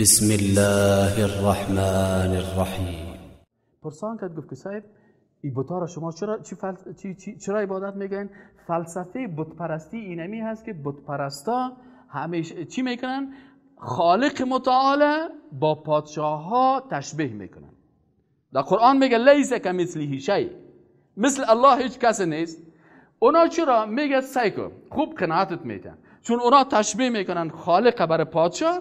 بسم الله الرحمن الرحیم پرسان کرد گفت که صاحب این شما چرا چی چی... چی... چرا عبادت میگن فلسفه بت پرستی اینمی هست که بت پرستا همیشه چی میکنن خالق متعال با پادشاه ها تشبیه میکنن در قرآن میگه لیس مثله شی مثل الله هیچ کس نیست اونا چرا میگه سیکو خوب قناعتت میتن چون اونا تشبیه میکنن خالق بر پادشاه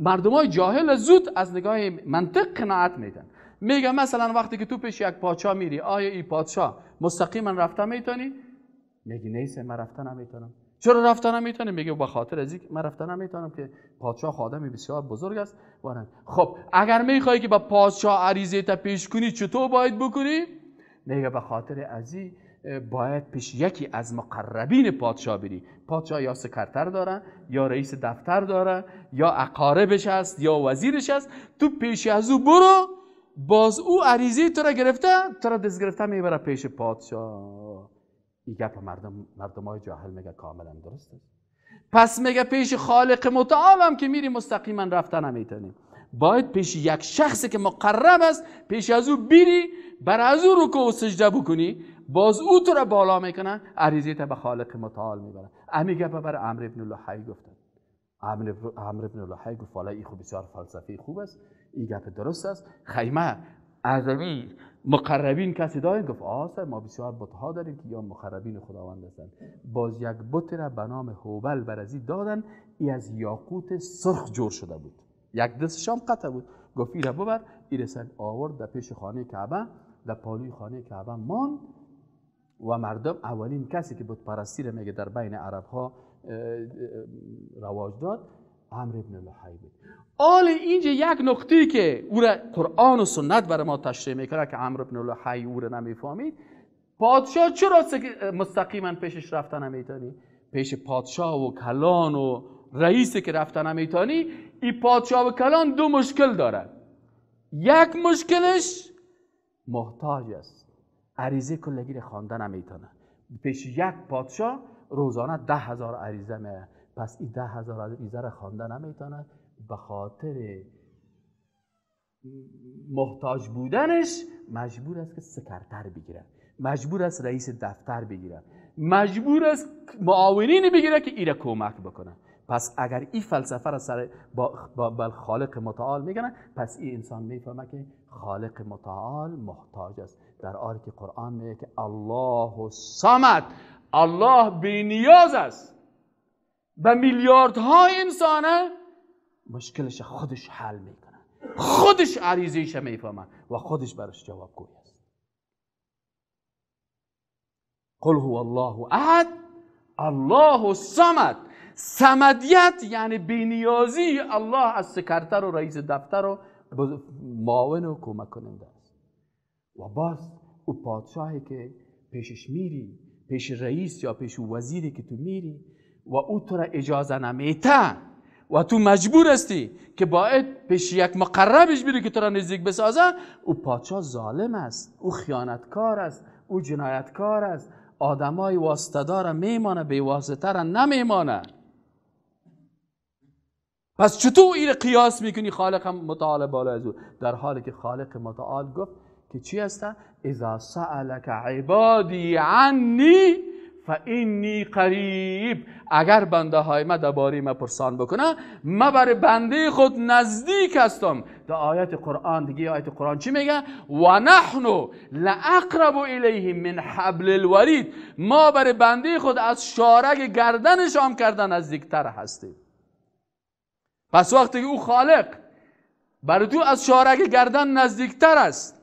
مردم های جاهل زود از نگاه منطق قناعت میدن میگه مثلا وقتی که تو پیش یک پادشاه میری آیا این پادشاه مستقیما رفته میتونی میگه نیسته، من رفتن نمیتونم چرا رفتن نمیتونی میگه به خاطر از من رفتن نمیتونم که پادشاه خادمی بسیار بزرگ است خب اگر میخوای که به پادشاه عریضه تا پیش کنی چطور باید بکنی میگه به خاطر ازی باید پیش یکی از مقربین پادشاه بری پادشاه یا سکرتر داره یا رئیس دفتر داره یا اقاربش هست یا وزیرش هست تو پیش از او برو باز او عریضه تو را گرفته تو را دست گرفته میبره پیش پادشاه این گپ مردم مردم های جاهل میگه کاملا درسته پس میگه پیش خالق متعالم که میری مستقیما رفته نمیتونی باید پیش یک شخصی که مقرب است پیش از او بیری بر از او رو و سجده بکنی باز او تو را بالا میکنن عریضی تا به خالق متعال میبرن امی گفت بر عمر ابن لحی گفتن عمر ابن لحی گفت ای ای خوب بسیار فلسفی خوب است این گپ درست است خیمه اعظمی مقربین کسی دارین گفت آسه ما بسیار بطه داریم که یا مقربین خداوند هستند باز یک بت را به نام هوبل برزی دادن ای از یاقوت سرخ جور شده بود یک دست هم قطع بود گفت را ببر ایرسن آورد در پیش خانه کعبه در پالوی خانه کعبه ماند و مردم اولین کسی که بود پرستی رو میگه در بین عرب ها رواج داد عمر ابن لحی بود آل اینجا یک نقطه که او را قرآن و سنت برای ما تشریح میکنه که عمر ابن لحی او را نمیفهمید پادشاه چرا مستقیما پیشش رفتن نمیتانی پیش پادشاه و کلان و رئیس که رفتن نمیتانی این پادشاه و کلان دو مشکل دارد یک مشکلش محتاج است عریضه کلگیر خوانده نمیتونه پیش یک پادشاه روزانه ده هزار عریضه میه پس این ده هزار عریضه را خوانده نمیتونه به خاطر محتاج بودنش مجبور است که سکرتر بگیره مجبور است رئیس دفتر بگیره مجبور است معاونین بگیره که ایره کمک بکنه پس اگر این فلسفه را سر با, خالق متعال میگنه پس این انسان میفهمه که خالق متعال محتاج است در آیه که قرآن میگه که الله صمت، الله بینیاز است به میلیاردها انسانه مشکلش خودش حل میکنه خودش عریضیش میفهمه و خودش برش جواب است قل هو الله احد الله الصمد سمدیت یعنی بینیازی الله از سکرتر و رئیس دفتر و معاون و کمک کننده است و باز او پادشاهی که پیشش میری پیش رئیس یا پیش وزیری که تو میری و او تو را اجازه نمیته و تو مجبور هستی که باید پیش یک مقربش بری که تو را نزدیک بسازه او پادشاه ظالم است او خیانتکار است او جنایتکار است آدمای واسطه‌دار میمانه به واسطه را نمیمانه پس چطور این قیاس میکنی خالق متعال بالا از او در حالی که خالق متعال گفت که چی هسته؟ اذا سألك عبادی عنی اینی قریب اگر بنده های ما درباره ما پرسان بکنه ما بر بنده خود نزدیک هستم در آیت قرآن دیگه آیت قرآن چی میگه و نحنو لأقرب الیه من حبل الورید ما بر بنده خود از شارک گردنش هم کردن نزدیکتر هستیم پس وقتی که او خالق بر تو از شارک گردن نزدیکتر است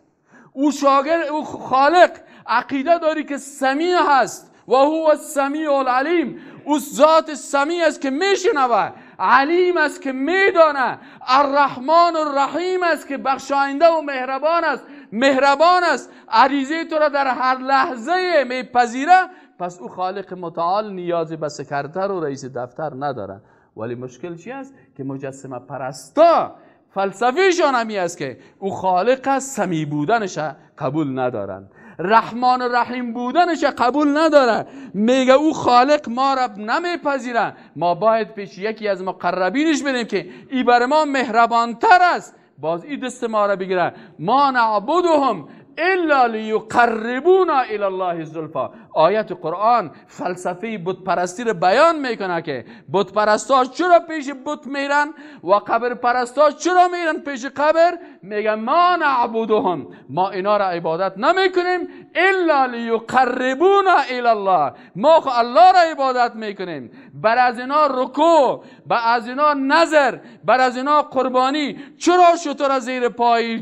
او شاگر او خالق عقیده داری که سمیع هست و هو السمیع العلیم او ذات سمیع است که میشنوه علیم است که میدانه الرحمن الرحیم است که بخشاینده و مهربان است مهربان است عریضه تو را در هر لحظه میپذیره پس او خالق متعال نیازی به سکرتر و رئیس دفتر نداره ولی مشکل چی است که مجسمه پرستا فلسفیشان همی است که او خالق است سمی بودنش قبول ندارن رحمان و رحیم بودنش قبول نداره میگه او خالق ما را نمیپذیره ما باید پیش یکی از مقربینش بریم که ای بر ما مهربانتر است باز ای دست ما را بگیره ما نعبدهم الا لیقربونا الی الله زلفا آیت قرآن فلسفه بت پرستی رو بیان میکنه که بت چرا پیش بت میرن و قبر پرستا چرا میرن پیش قبر میگه ما نعبدهم ما اینا را عبادت نمیکنیم الا لیقربونا الی الله ما خو الله را عبادت میکنیم بر از اینا رکوع بر از اینا نظر بر از اینا قربانی چرا شطور زیر پای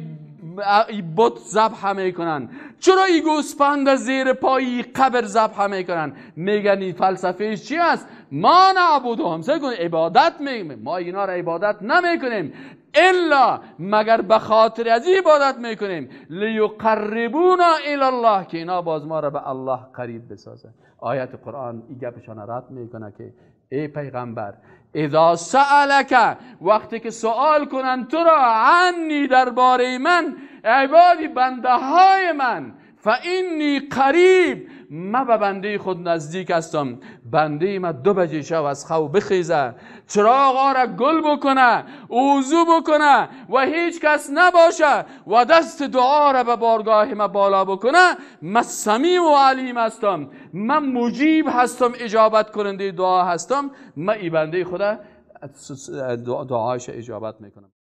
بت ذبح میکنن چرا این گوسفند زیر پای قبر ذبح میکنن میگن این فلسفه چی است ما نعبدهم هم همسه عبادت میکنیم ما اینا را عبادت نمیکنیم الا مگر به خاطر از عبادت میکنیم لیقربونا الی الله که اینا باز ما را به الله قریب بسازه آیت قرآن این گپشان رد میکنه که ای پیغمبر اذا سألک وقتی که سوال کنن تو را عنی درباره من عبادی بنده های من فانی قریب من به بنده خود نزدیک هستم بنده ما دو بجه شو از خو بخیزه چراغ را گل بکنه اوزو بکنه و هیچ کس نباشه و دست دعا را به بارگاه ما بالا بکنه من سمیم و علیم هستم من مجیب هستم اجابت کننده دعا هستم من ای بنده خدا دعایش اجابت میکنم